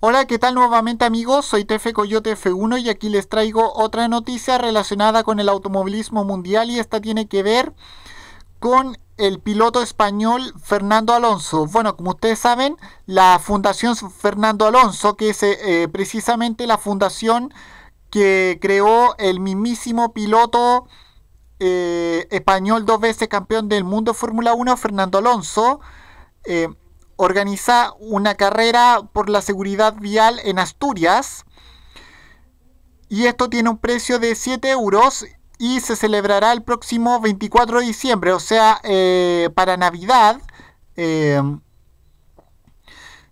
Hola, ¿qué tal nuevamente amigos? Soy Tefe Coyote F1 y aquí les traigo otra noticia relacionada con el automovilismo mundial y esta tiene que ver con el piloto español Fernando Alonso. Bueno, como ustedes saben, la Fundación Fernando Alonso, que es eh, eh, precisamente la fundación que creó el mismísimo piloto eh, español dos veces campeón del mundo Fórmula 1, Fernando Alonso, organiza una carrera por la seguridad vial en Asturias. Y esto tiene un precio de 7 euros y se celebrará el próximo 24 de diciembre, o sea, eh, para Navidad. Em,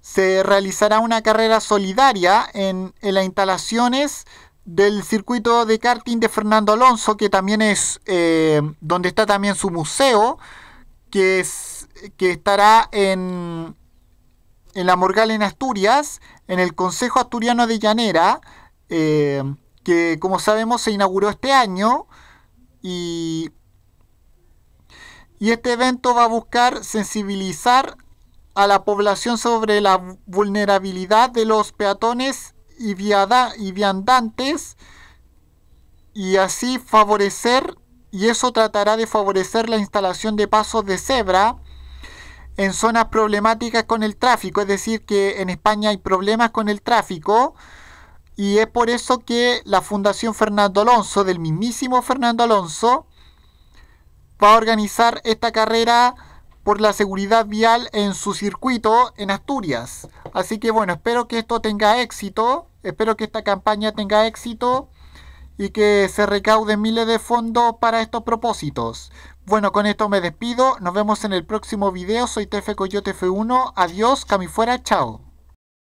se realizará una carrera solidaria en, las instalaciones del circuito de karting de Fernando Alonso, que también es em, donde está también su museo, que, que estará en, en la Morgal en Asturias, en el Consejo Asturiano de Llanera, eh, que como sabemos se inauguró este año y, y este evento va a buscar sensibilizar a la población sobre la vulnerabilidad de los peatones y, viada, y viandantes y así favorecer, y eso tratará de favorecer la instalación de pasos de cebra, en zonas problemáticas con el tráfico, es decir, que en España hay problemas con el tráfico y es por eso que la Fundación Fernando Alonso, del mismísimo Fernando Alonso, va a organizar esta carrera por la seguridad vial en su circuito en Asturias. Así que bueno, espero que esto tenga éxito, espero que esta campaña tenga éxito y que se recauden miles de fondos para estos propósitos. Bueno, con esto me despido. Nos vemos en el próximo video. Soy TF Coyote F1. Adiós, camifuera, chao.